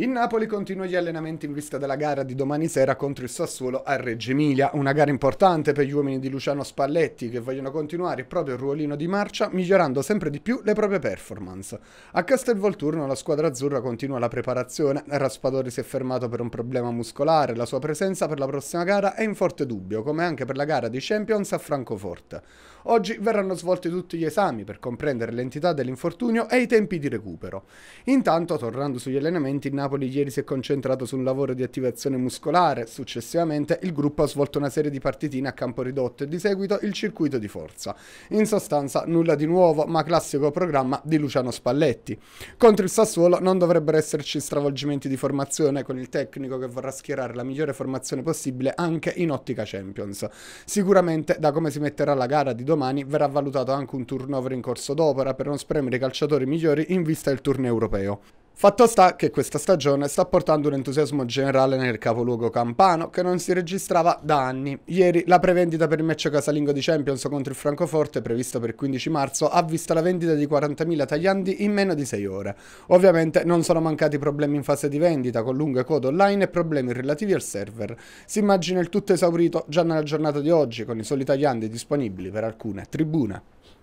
In Napoli continua gli allenamenti in vista della gara di domani sera contro il Sassuolo a Reggio Emilia, una gara importante per gli uomini di Luciano Spalletti che vogliono continuare il proprio ruolino di marcia migliorando sempre di più le proprie performance. A Castelvolturno la squadra azzurra continua la preparazione, Raspadori si è fermato per un problema muscolare, la sua presenza per la prossima gara è in forte dubbio, come anche per la gara di Champions a Francoforte. Oggi verranno svolti tutti gli esami per comprendere l'entità dell'infortunio e i tempi di recupero. Intanto, tornando sugli allenamenti, in Napoli Napoli ieri si è concentrato sul lavoro di attivazione muscolare, successivamente il gruppo ha svolto una serie di partitine a campo ridotto e di seguito il circuito di forza. In sostanza nulla di nuovo, ma classico programma di Luciano Spalletti. Contro il Sassuolo non dovrebbero esserci stravolgimenti di formazione con il tecnico che vorrà schierare la migliore formazione possibile anche in ottica Champions. Sicuramente da come si metterà la gara di domani verrà valutato anche un turnover in corso d'opera per non spremere i calciatori migliori in vista del turno europeo. Fatto sta che questa stagione sta portando un entusiasmo generale nel capoluogo campano che non si registrava da anni. Ieri la prevendita per il match casalingo di Champions contro il Francoforte, previsto per il 15 marzo, ha visto la vendita di 40.000 tagliandi in meno di 6 ore. Ovviamente non sono mancati problemi in fase di vendita, con lunghe code online e problemi relativi al server. Si immagina il tutto esaurito già nella giornata di oggi, con i soli tagliandi disponibili per alcune tribune.